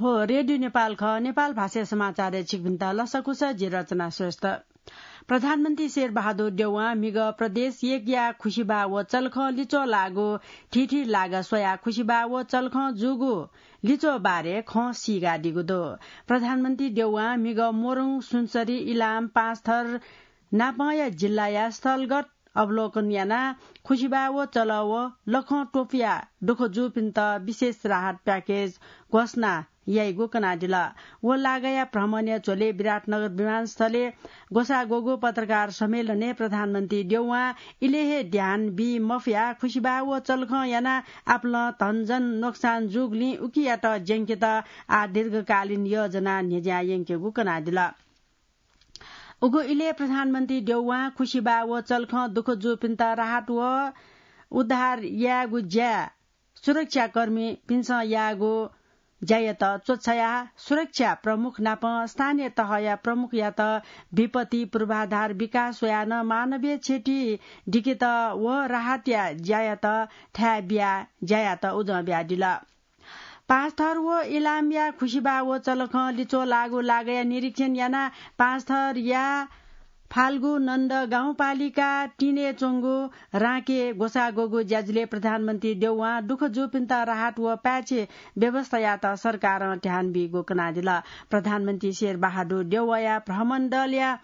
हो रेडियो नेपाल ख नेपाल भाषा समाचार छिगभिन्ता लसकुस जे रचना श्रेष्ठ प्रधानमन्त्री शेरबहादुर देउवा मिग प्रदेश यज्ञा खुसीबा व चल्ख लिचो लागो ठिठी लाग सोया खुसीबा व चल्ख जुगु लिचो बारे ख सिगा दिगुदो प्रधानमन्त्री देउवा मिग मोरङ सुनसरी इलाम पाँचथर नापया जिल्लाया स्थलगत अवलोकन याना खुसीबा व चल व लख टोपिया दुख पिन्त विशेष राहत प्याकेज घोषणा याइगो गोकनाडिला वो लागया भ्रमण्य चोले विराटनगर विमानस्थले गोसा गोगो पत्रकार सम्मेलने प्रधानमन्त्री देउवा हे ध्यान बी मफिया खुसीबा व चल्ख याना आप्ल धनजन नोक्सान जुगली उकियाट ज्याङ्केत आ दीर्घकालीन योजना निज्या याङ्के गोकनाडिला उगो इले प्रधानमन्त्री देउवा खुसीबा व चल्ख दुख जोपिन्ता राहत व उद्धार यागु ज्या सुरक्षाकर्मी पिन्स यागो जायत चोच्छया सुरक्षा प्रमुख नाप स्थानीय तह या प्रमुख या त विपत्ति पूर्वाधार विकास वा न मानवीय छेटी डिकेत व राहत या ज्यायत थ्याब्या ज्यायत उजब्या डिल पाँच थर वो इलाम या खुसीबा वो चलख लिचो लागो लागया निरीक्षण याना पाँच थर या फाल्गु नन्द गाउँपालिका टिने चोङ्गो गोसा गोसागोगु ज्याजुले प्रधानमन्त्री देउवा दुःख जोपिन्ता राहत व प्याचे व्यवस्था त सरकार ठ्यानबी गोकनादिला प्रधानमन्त्री शेर देउवाया दल्या।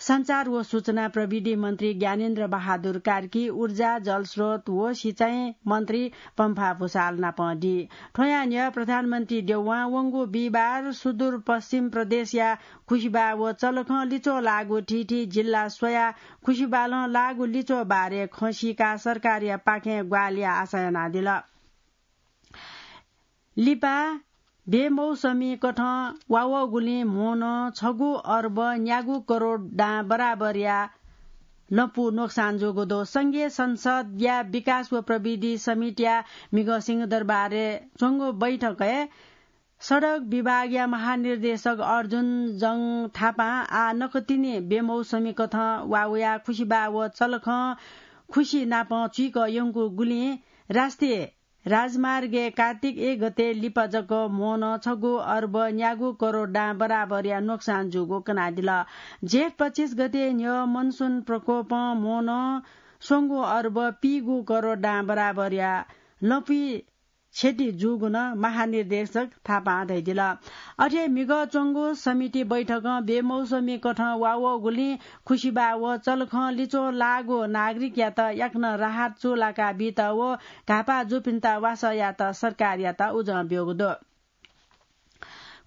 संचार व सूचना प्रविधि मन्त्री ज्ञानेन्द्र बहादुर कार्की ऊर्जा जलस्रोत व सिंचाई मन्त्री पम्फा भूषाल नापडी ठोयान्य प्रधानमन्त्री देउवा वंगु बिहिबार सुदूर पश्चिम प्रदेश या खुसीबा व चलख लिचो लागु ठिठी जिल्ला सोया खुसीबाल लागु लिचो बारे खसीका सरकारी पाखे ग्वालिया आशयना दिल लिपा बेमौसमी कठ वावगुली मोन छगु अर्ब न्यागु करोड डाँ बराबर या नपु नोक्सान जोगोदो संघीय संसद या विकास व प्रविधि समिति या सिंह दरबारे चोङ्गो बैठक सड़क विभाग या महानिर्देशक अर्जुन जङ थापा आ नकतिने बेमौसमी कथ वावया बा व चलख खुसी नाप चुइक यङको गुली राष्ट्रिय राजमार्गे कार्तिक एक गते लिपजक मोन छगु अर्ब न्यागु करोड डाँ बराबर या नोक्सान जुगो कनादिल जेठ पच्चिस गते न्य मनसुन प्रकोप मोन सोङ्गो अर्ब पिगु करोड डाँ बराबर लपी क्षति जुगुन महानिर्देशक थापा दिला अठे मिग चंगु समिति बैठक बेमौसमी कठ वाओ गुली खुसीबा व चलख लिचो लागो नागरिक या त याक्न राहत चोलाका बित व घापा जुपिन्ता वास या त सरकार या त उज बेगदो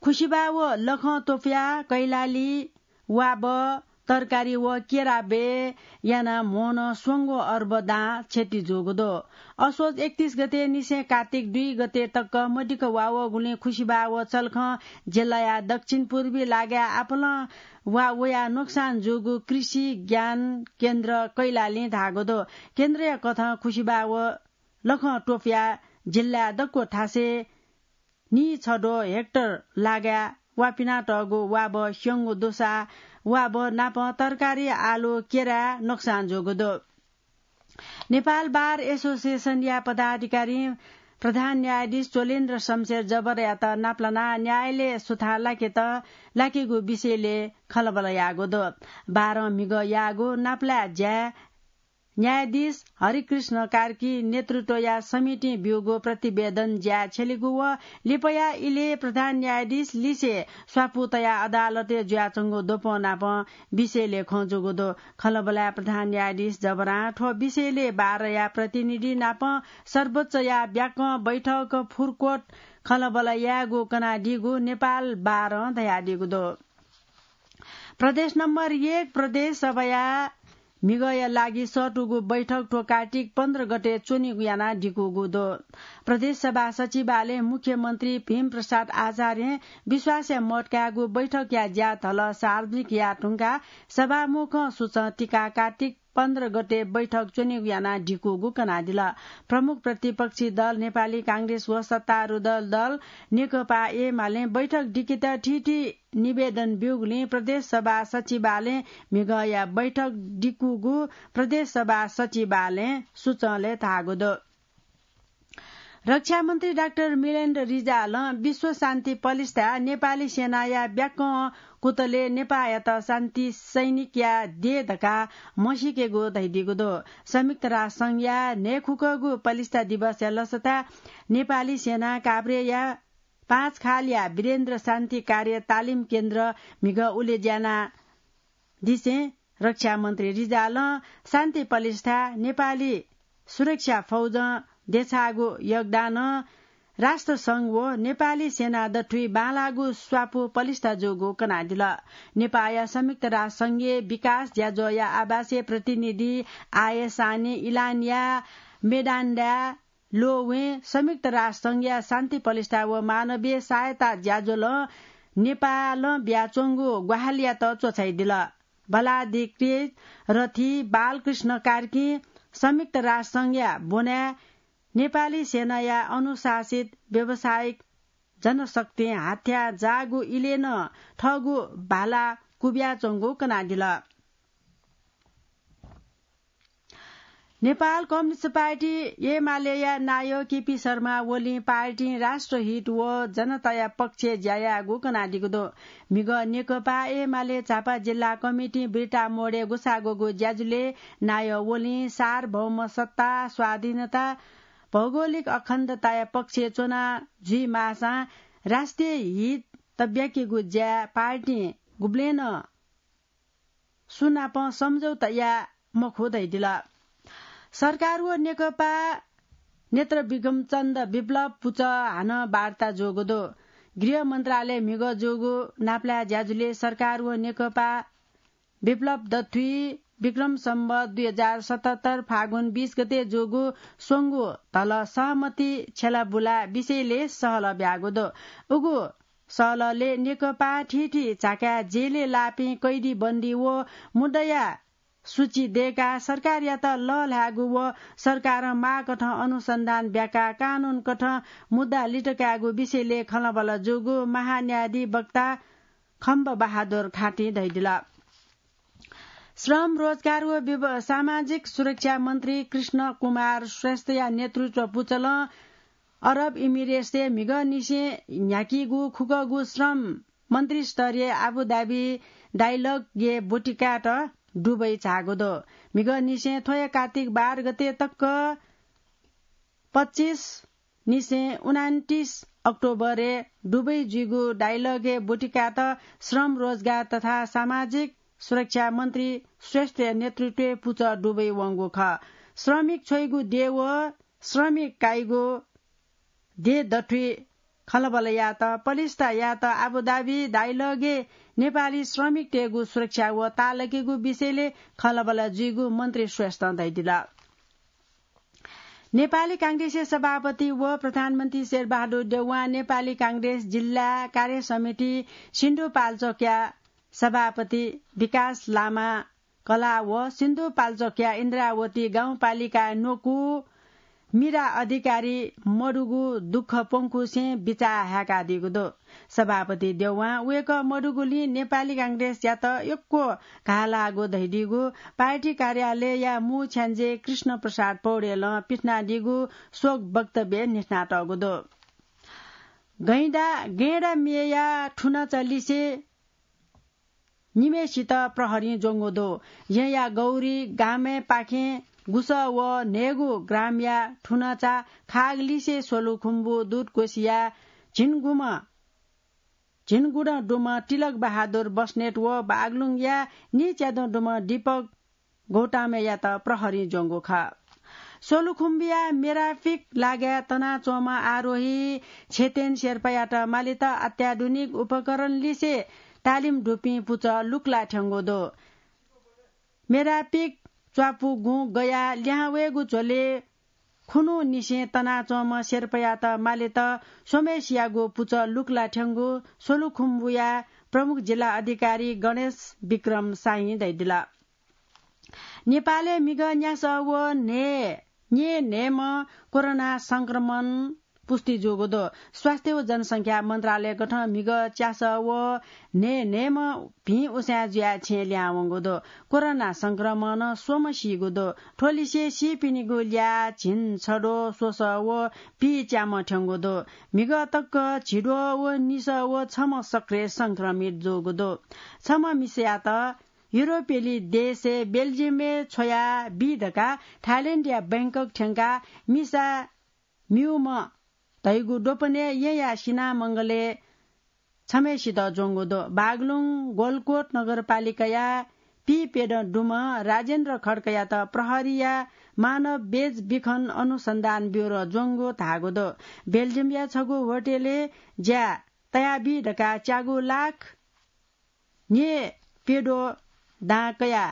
खुसीबा व लख तोफिया कैलाली वाब वा केरा बे बे याना सोंगो अर्ब दा छेती जोगदो असोज 31 गते निसे कार्तिक दुई गते तक मडिक वाव गुले बा व चलख जिल्लाया दक्षिण पूर्वी लाग्या आपल वा वया नोक्सान जोगु कृषि ज्ञान केन्द्र कैलाली धागोदो केन्द्रीय कथा बा व लख टोपिया जिल्ला दक्को थासे नि छडो हेक्टर लाग्या वापिना टगो वाब स्यङ्गो दोसा वा नाप तरकारी आलु केरा नोक्सान जोगोदो नेपाल बार एसोसिएसन या पदाधिकारी प्रधान न्यायाधीश चोलेन्द्र शमशेर जबर या त नाप्लना न्यायालय सुथा लाके त लाकेको विषयले खलबल यागोदो बाह्र मिग यागो नाप्ला ज्या न्यायाधीश हरिकृष्ण कार्की नेतृत्व या समिति ब्युगो प्रतिवेदन ज्या व लिपया इले प्रधान न्यायाधीश लिसे स्वापुतया अदालते ज्याचङ्गो दोप नाप विषयले खोजुगुदो खलबला प्रधान न्यायाधीश जबराठ विषयले बाह्र या प्रतिनिधि नाप सर्वोच्च या व्याक बैठक फुरकोट खलबला कना डिगु नेपाल बाह्र डिगुदो प्रदेश नम्बर एक प्रदेश सभाया मिगय लागि सटुगु बैठक टोकाटिक पन्ध्र गते चोनी गुयाना डिकुगुदो सभा सचिवालय मुख्यमन्त्री भीमप्रसाद आचार्य विश्वास मटकागु बैठक या ज्या हल सार्वजनिक या टुङ्गा सभामुख सूचना टिका कार्तिक पन्ध्र गते बैठक चुनिक याना ढिकुगु कनादिला प्रमुख प्रतिपक्षी दल नेपाली कांग्रेस व सत्तारूढ दल नेकपा एमाले बैठक डिकित ठिठी निवेदन ब्युगले प्रदेशसभा सचिवालय मेघया बैठक डिकुगु सभा सचिवालय सूचनाले थागोदो रक्षा मन्त्री डाक्टर मिलेन्द्र रिजाल विश्व शान्ति पलिस्ता नेपाली सेना या ब्याक कुतले नेपायत शान्ति सैनिक या दे धका मसिकेगो दैदिगुदो संयुक्त राष्ट्र संघ या नेखुकगु पलिस्ता दिवस या लसता नेपाली सेना काभ्रे या पाँच खाल या वीरेन्द्र शान्ति कार्य तालिम केन्द्र मिग उले ज्याना दिसे रक्षा मन्त्री रिजाल शान्ति पलिस्ता नेपाली सुरक्षा फौज देछागो यगदान राष्ट्र संघ वो नेपाली सेना दटुई बालागु स्वापु पलिस्ता जोगो कनादिल नेपालया संयुक्त राष्ट्र संघीय विकास ज्याजोया आवासीय प्रतिनिधि आयसानी इलानिया मेडान्डा लोवे संयुक्त राष्ट्र संघीय शान्ति पलिस्ता व मानवीय सहायता ज्याजोल नेपाल ब्याचोङ ग्वाहालिया त चोछाइदिल भलाधिकृत रथी बालकृष्ण कार्की संयुक्त राष्ट्र संघीय बोन्या नेपाली सेना या अनुशासित व्यावसायिक जनशक्ति हात्या जागु इलेन ठगु भाला कुब्या चोङ्गु कनाडिल नेपाल कम्युनिष्ट पार्टी या नायो केपी शर्मा ओली पार्टी राष्ट्रहित व जनताया पक्ष ज्याया गुकनादिगुदो मिग नेकपा एमाले चापा जिल्ला कमिटी बिर्टा मोडे गुसागोगु ज्याजुले नायो ओली सार्वभौम सत्ता स्वाधीनता भौगोलिक अखण्डता पक्ष चोना झुई मासा राष्ट्रिय हित तब्याकी गुज्या पार्टी गुब्लेन सुनाप सम्झौता या मखोदै दिला सरकार व नेकपा नेत्र विगम चन्द विप्लव पुच हान वार्ता जोगोदो गृह मन्त्रालय मिग जोगो नाप्ला ज्याजुले सरकार व नेकपा विप्लव दथ्वी विक्रम सम्भ दुई हजार सतहत्तर फागुन बीस गते जोगु सोङ्गु तल सहमति छेलाबुला विषयले सहल भ्यागुदो उगु सहलले नेकपा ठिठी चाका जेले लापे कैदी बन्दी वो मुदया सूची दिएका सरकार या त ल ल्यागु वो सरकार मा कठ अनुसन्धान ब्याका कानून कठ मुद्दा लिटकागु विषयले खलबल जोगु महान्यायाधि वक्ता खम्ब बहादुर खाँटी धैदिला श्रम रोजगार र सामाजिक सुरक्षा मन्त्री कृष्ण कुमार श्रेष्ठया नेतृत्व पुचल अरब इमिरेट्सले निसे न्याकिगु खुकगु श्रम मन्त्री स्तरीय आबुधाबी डाइलग गे बोटिकाट डुबै छागोदो निसे थोय कार्तिक बार गते तक्क पच्चिस निसे उनातिस अक्टोबरे डुबै जिगु डाइलगे बोटिकाट श्रम रोजगार तथा सामाजिक सुरक्षा मन्त्री श्रेष्ठ नेतृत्व पुच डुबै वङ्गो ख श्रमिक छोइगु देव श्रमिक काइगो दे दठी खलबल या त पलिस्ता त आबुधाबी दाइलगे नेपाली श्रमिक टेगु सुरक्षा व तालकेगु विषयले खलबल जुइगु मन्त्री श्रेष्ठ दैदिला नेपाली कांग्रेस सभापति व प्रधानमन्त्री शेरबहादुर देउवा नेपाली कांग्रेस जिल्ला कार्य समिति सिन्धुपाल्चोक्या सभापति विकास लामा कला व सिन्धुपाल्चोकिया इन्द्रावती गाउँपालिका नोकु मिरा अधिकारी मरुगु दुःख से बिचा ह्याका दिगुदो सभापति देउवा उएक मरुगुली नेपाली काङ्ग्रेस या त यक्को घालागो धैडिगु पार्टी कार्यालय या मु छ्यान्जे कृष्ण प्रसाद पौडेल पिठना दिगु शोक वक्तव्य निष्णात अगुदो गैँडा गेडा मेया ठुना चलिसे निमेसित प्रहरी जोङ्गोदो यया गौरी गामे पाखे गुस व नेगु ग्राम्या ठुनचा खागलिसे सोलुखुम्बु दुधकोसिया झिनगुमा झिनगुडा डुमा तिलक बहादुर बस्नेट व बागलुङया निच्यादो डुमा दिपक घोटामे या त प्रहरी जोङ्गो ख सोलुखुम्बिया मेराफिक लाग्या तनाचोमा आरोही छेतेन यात मालिता अत्याधुनिक उपकरण लिसे तालिम डुपी पुच लुक्ला दो, मेरा पिक च्वापु गु गया ल्यावेगु चोले खुनु निसे तना चम शेर्पया त माले त सोमेश यागो पुच लुक्ला ठ्याङ्गु सोलुखुम्बुया प्रमुख जिल्ला अधिकारी गणेश विक्रम साई दैदिला नेपाले मिग न्यास ने ने कोरोना संक्रमण पुष्टि जोगोद स्वास्थ्य व जनसंख्या मन्त्रालय गठन मिग च्यास व ने नेम भि उस्या ज्या छे दो कोरोना संक्रमण गो दो ठोलिसे सि पिनि ल्या झिन छडो सोस व पि च्याम दो मिग तक झिडो व निस व छम सक्रिय संक्रमित दो छम मिस्या त युरोपेली देशे बेल्जियमे छोया बिदका थाइल्याण्ड या बैंकक ठ्याङ्का मिसा म्युम तैगु धैगुडोपने ययासिना मंगले छमेसित दो बागलुङ गोलकोट नगरपालिकाया पी पिपेड डुम राजेन्द्र खड्कया त प्रहरीया मानव बेज बिखन अनुसन्धान ब्युरो जोङ्गो थागोदो बेल्जियमया छगु होटेले ज्या तयाबी ढका चागु लाख ने पेडो दाकया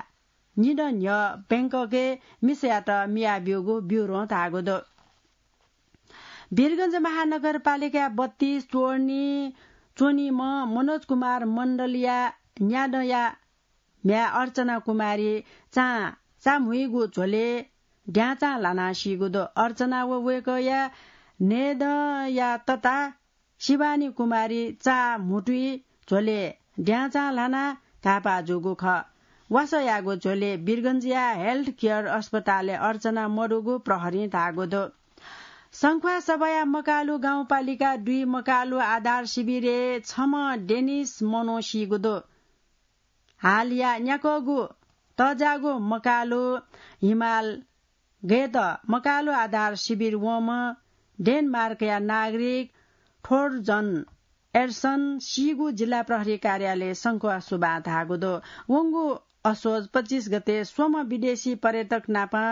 निड न्य ब्याङ्कके मिसया त मिया ब्युगो ब्युरो दो वीरगंज महानगरपालिका बत्तीस चोर्नी चोनिम मनोज कुमार मण्डलिया न्यानया म्या अर्चना कुमारी चा चामुइगु झोले ढ्याचा लानासिगुदो अर्चना वेकया नेदया तता शिवानी कुमारी चा मुटुई झोले ढ्याचा लाना थापा जोगु ख वासयागो झोले बिरगन्जिया हेल्थ केयर अस्पतालले अर्चना मरुगु प्रहरी धागोदो संखुवा सभाया मकालु गाउँपालिका दुई मकालु आधार शिविरे छम डेनिस मनोसिगुदो हालिया न्याकोगु तजागो मकालो हिमाल गेत मकालो आधार शिविर वम डेनमार्कया नागरिक ठोरजन एर्सन सिगु जिल्ला प्रहरी कार्यालय संखुवा सुबा धागुदो वङ्गु असोज पच्चिस गते स्वम विदेशी पर्यटक नापा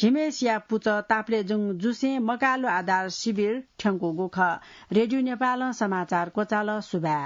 छिमेसिया पुच ताप्लेजुङ जुसे मकालो आधार शिविर ठ्याङ्को गोख रेडियो नेपाल समाचार कोचाल सुभा